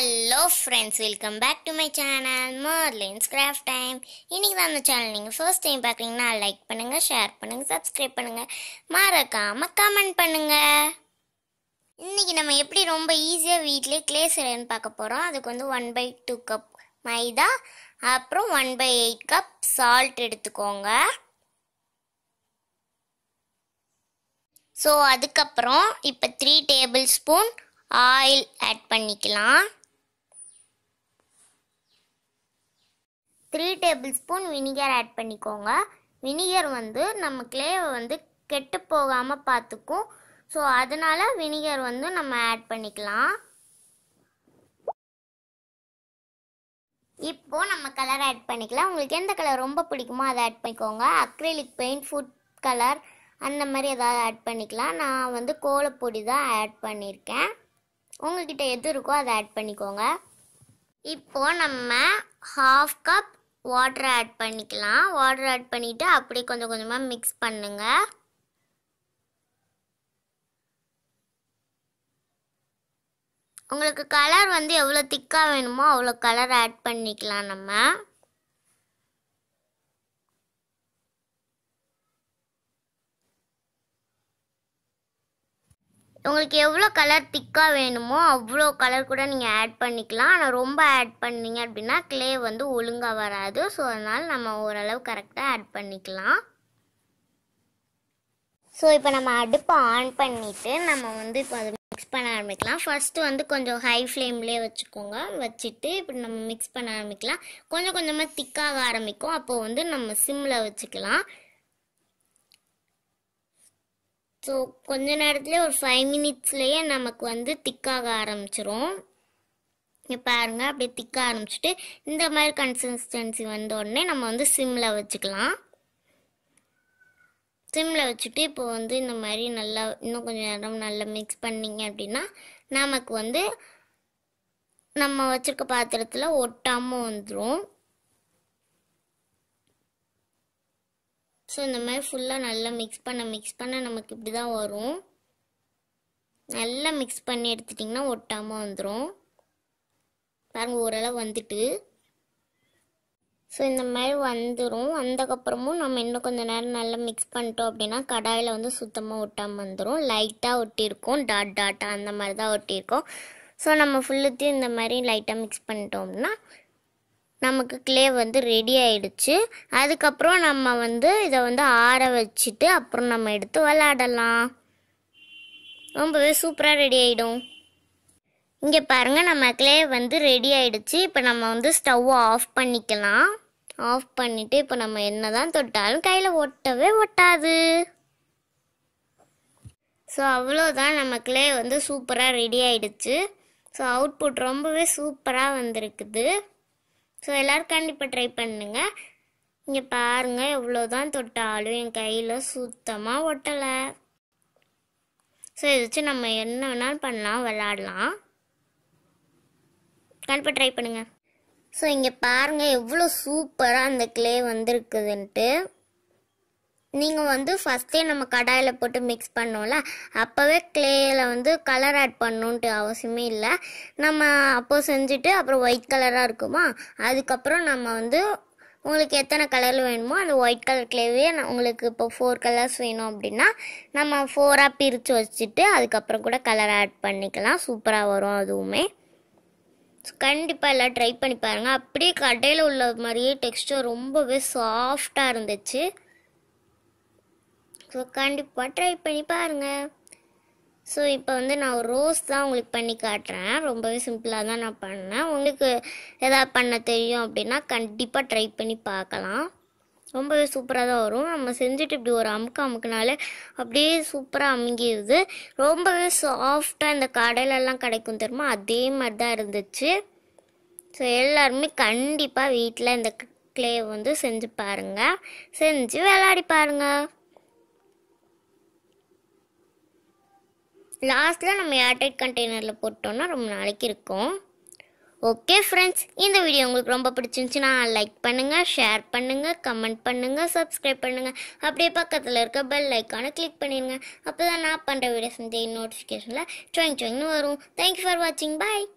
hello friends welcome back to my channel Marlin's craft time இன்றைக்கி தான் அந்த channel நீங்கள் ஃபர்ஸ்ட் டைம் பார்க்குறீங்கன்னா லைக் பண்ணுங்கள் ஷேர் பண்ணுங்கள் சப்ஸ்கிரைப் பண்ணுங்கள் மறக்காமல் கமெண்ட் பண்ணுங்கள் இன்றைக்கி நம்ம எப்படி ரொம்ப ஈஸியாக வீட்டிலே கிளே செய்யலன்னு பார்க்க போகிறோம் அதுக்கு வந்து ஒன் பை டூ கப் மைதா அப்புறம் one by eight cup salt எடுத்துக்கோங்க ஸோ அதுக்கப்புறம் இப்போ three tablespoon oil add பண்ணிக்கலாம் three tablespoon vinegar add பண்ணிக்கோங்க வினிகர் வந்து நம்ம கிளேவை வந்து கெட்டு போகாமல் பார்த்துக்கும் ஸோ அதனால் வினிகர் வந்து நம்ம ஆட் பண்ணிக்கலாம் இப்போ நம்ம கலர் ஆட் பண்ணிக்கலாம் உங்களுக்கு எந்த கலர் ரொம்ப பிடிக்குமோ அதை ஆட் பண்ணிக்கோங்க அக்ரிலிக் பெயிண்ட் ஃபுட் கலர் அந்த மாதிரி ஏதாவது ஆட் பண்ணிக்கலாம் நான் வந்து கோலப்பொடி தான் ஆட் பண்ணியிருக்கேன் உங்கள்கிட்ட எது இருக்கோ அதை ஆட் பண்ணிக்கோங்க இப்போது நம்ம ஹாஃப் கப் வாட்டரை ஆட் பண்ணிக்கலாம் வாட்டர் ஆட் பண்ணிவிட்டு அப்படியே கொஞ்சம் கொஞ்சமாக மிக்ஸ் பண்ணுங்கள் உங்களுக்கு கலர் வந்து எவ்வளோ திக்காக வேணுமோ அவ்வளோ கலர் ஆட் பண்ணிக்கலாம் நம்ம உங்களுக்கு எவ்வளோ கலர் திக்காக வேணுமோ அவ்வளோ கலர் கூட நீங்கள் ஆட் பண்ணிக்கலாம் ஆனால் ரொம்ப ஆட் பண்ணிங்க அப்படின்னா கிளே வந்து ஒழுங்காக வராது ஸோ அதனால் நம்ம ஓரளவு கரெக்டாக ஆட் பண்ணிக்கலாம் ஸோ இப்போ நம்ம அடுப்பை ஆன் பண்ணிவிட்டு நம்ம வந்து இப்போ அதை மிக்ஸ் பண்ண ஆரம்பிக்கலாம் ஃபஸ்ட்டு வந்து கொஞ்சம் ஹை ஃப்ளேம்லேயே வச்சுக்கோங்க வச்சுட்டு இப்படி நம்ம மிக்ஸ் பண்ண ஆரம்பிக்கலாம் கொஞ்சம் கொஞ்சமாக திக்காக ஆரம்பிக்கும் அப்போது வந்து நம்ம சிம்மில் வச்சுக்கலாம் ஸோ கொஞ்ச நேரத்தில் ஒரு ஃபைவ் மினிட்ஸ்லேயே நமக்கு வந்து திக்காக ஆரம்பிச்சிரும் பாருங்க அப்படியே திக்க ஆரம்பிச்சுட்டு இந்த மாதிரி கன்சிஸ்டன்சி வந்த உடனே நம்ம வந்து சிம்மில் வச்சுக்கலாம் சிம்மில் வச்சுட்டு இப்போ வந்து இந்த மாதிரி நல்லா இன்னும் கொஞ்சம் நேரம் நல்லா மிக்ஸ் பண்ணிங்க அப்படின்னா நமக்கு வந்து நம்ம வச்சுருக்க பாத்திரத்தில் ஒட்டாமல் வந்துடும் ஸோ இந்த மாதிரி ஃபுல்லாக நல்லா மிக்ஸ் பண்ண மிக்ஸ் பண்ண நமக்கு இப்படி தான் வரும் நல்லா மிக்ஸ் பண்ணி எடுத்துட்டிங்கன்னா ஒட்டாமல் வந்துடும் பாருங்கள் ஓரளவு வந்துட்டு ஸோ இந்த மாதிரி வந்துடும் வந்ததுக்கப்புறமும் நம்ம இன்னும் கொஞ்சம் நேரம் நல்லா மிக்ஸ் பண்ணிட்டோம் அப்படின்னா கடாயில் வந்து சுத்தமாக ஒட்டாமல் வந்துடும் லைட்டாக ஒட்டியிருக்கும் டாட் டாட்டாக அந்த மாதிரி தான் ஒட்டியிருக்கோம் ஸோ நம்ம ஃபுல்லுத்தையும் இந்த மாதிரி லைட்டாக மிக்ஸ் பண்ணிட்டோம் அப்படின்னா நமக்கு கிளே வந்து ரெடி ஆயிடுச்சு அதுக்கப்புறம் நம்ம வந்து இதை வந்து ஆற வச்சுட்டு அப்புறம் நம்ம எடுத்து விளாடலாம் ரொம்பவே சூப்பராக ரெடி ஆகிடும் இங்கே பாருங்கள் நம்ம கிளே வந்து ரெடி ஆயிடுச்சு இப்போ நம்ம வந்து ஸ்டவ்வை ஆஃப் பண்ணிக்கலாம் ஆஃப் பண்ணிவிட்டு இப்போ நம்ம என்ன தான் தொட்டாலும் கையில் ஒட்டவே ஒட்டாது ஸோ அவ்வளோதான் நம்ம கிளே வந்து சூப்பராக ரெடி ஆயிடுச்சு ஸோ அவுட்புட் ரொம்பவே சூப்பராக வந்திருக்குது ஸோ எல்லோரும் கண்டிப்பாக ட்ரை பண்ணுங்கள் இங்கே பாருங்கள் எவ்வளோ தான் தொட்டாலும் என் கையில் சுத்தமாக ஒட்டலை ஸோ இதை நம்ம என்ன வேணாலும் பண்ணலாம் விளாடலாம் கண்டிப்பாக ட்ரை பண்ணுங்கள் ஸோ இங்கே பாருங்கள் எவ்வளோ சூப்பராக அந்த கிளே வந்திருக்குதுன்ட்டு நீங்கள் வந்து ஃபஸ்ட்டே நம்ம கடாயில் போட்டு மிக்ஸ் பண்ணோம்ல அப்போவே கிளேயில் வந்து கலர் ஆட் பண்ணணுன்ட்டு அவசியமே இல்லை நம்ம அப்போது செஞ்சுட்டு அப்புறம் ஒயிட் கலராக இருக்குமா அதுக்கப்புறம் நம்ம வந்து உங்களுக்கு எத்தனை கலர் வேணுமோ அந்த ஒயிட் கலர் கிளேவே உங்களுக்கு இப்போ ஃபோர் கலர்ஸ் வேணும் அப்படின்னா நம்ம ஃபோராக பிரித்து வச்சுட்டு அதுக்கப்புறம் கூட கலர் ஆட் பண்ணிக்கலாம் சூப்பராக வரும் அதுவுமே கண்டிப்பாக எல்லாம் ட்ரை பண்ணி பாருங்கள் அப்படியே கடையில் உள்ள மாதிரியே டெக்ஸ்டர் ரொம்பவே சாஃப்டாக இருந்துச்சு ஸோ கண்டிப்பாக ட்ரை பண்ணி பாருங்கள் ஸோ இப்போ வந்து நான் ஒரு ரோஸ் தான் உங்களுக்கு பண்ணி காட்டுறேன் ரொம்பவே சிம்பிளாக தான் நான் பண்ணேன் உங்களுக்கு எதாவது பண்ண தெரியும் அப்படின்னா கண்டிப்பாக ட்ரை பண்ணி பார்க்கலாம் ரொம்பவே சூப்பராக தான் வரும் நம்ம செஞ்சுட்டு இப்படி ஒரு அமுக்கு அமுக்குனாலே அப்படியே சூப்பராக அமுங்கிடுது ரொம்பவே சாஃப்டாக இந்த கடையிலலாம் கிடைக்கும் தெரியுமா அதே மாதிரி தான் இருந்துச்சு ஸோ எல்லாருமே கண்டிப்பாக வீட்டில் இந்த க்ளே வந்து செஞ்சு பாருங்கள் செஞ்சு விளையாடி பாருங்கள் லாஸ்ட்டில் நம்ம ஏர்டைட் கண்டெய்னரில் போட்டோம்னா ரொம்ப நாளைக்கு இருக்கும் ஓகே ஃப்ரெண்ட்ஸ் இந்த வீடியோ உங்களுக்கு ரொம்ப பிடிச்சிருந்துச்சுன்னா லைக் பண்ணுங்கள் ஷேர் பண்ணுங்கள் கமெண்ட் பண்ணுங்கள் சப்ஸ்கிரைப் பண்ணுங்கள் அப்படியே பக்கத்தில் இருக்க பெல் லைக்கானு கிளிக் பண்ணிடுங்க அப்போ தான் நான் பண்ணுற வீடியோ வந்து நோட்டிஃபிகேஷனில் ஜாயின் ஜாயின்னு வரும் தேங்க்யூ ஃபார் வாட்சிங் பாய்